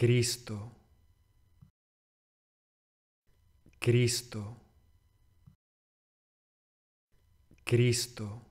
Cristo, Cristo, Cristo.